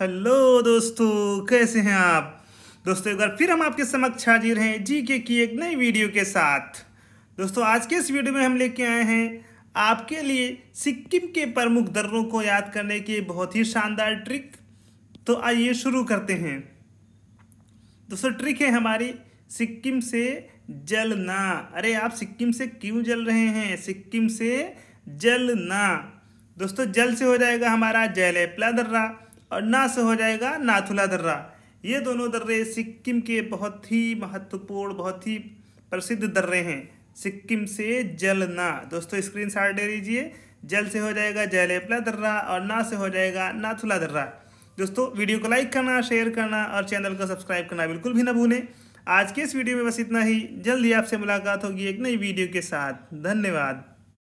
hello दोस्तों कैसे हैं आप दोस्तों एक बार फिर हम आपके समक्ष हाजिर हैं जी के की एक नई वीडियो के साथ दोस्तों आज के इस वीडियो में हम लेके आए हैं आपके लिए सिक्किम के प्रमुख दर्रों को याद करने की बहुत ही शानदार ट्रिक तो आइए शुरू करते हैं दोस्तों ट्रिक है हमारी सिक्किम से जलना अरे आप सिक्किम से क्यों जल रहे हैं सिक्किम से जलना दोस्तों जल से हो जाएगा हमारा जयलैपला दर्रा और ना से हो जाएगा नाथुला दर्रा ये दोनों दर्रे सिक्किम के बहुत ही महत्वपूर्ण बहुत ही प्रसिद्ध दर्रे हैं सिक्किम से जल ना दोस्तों स्क्रीन शॉट दे लीजिए जल से हो जाएगा जयलेपला दर्रा और ना से हो जाएगा नाथुला दर्रा दोस्तों वीडियो को लाइक करना शेयर करना और चैनल को सब्सक्राइब करना बिल्कुल भी ना भूलें आज के इस वीडियो में बस इतना ही जल्दी आपसे मुलाकात होगी एक नई वीडियो के साथ धन्यवाद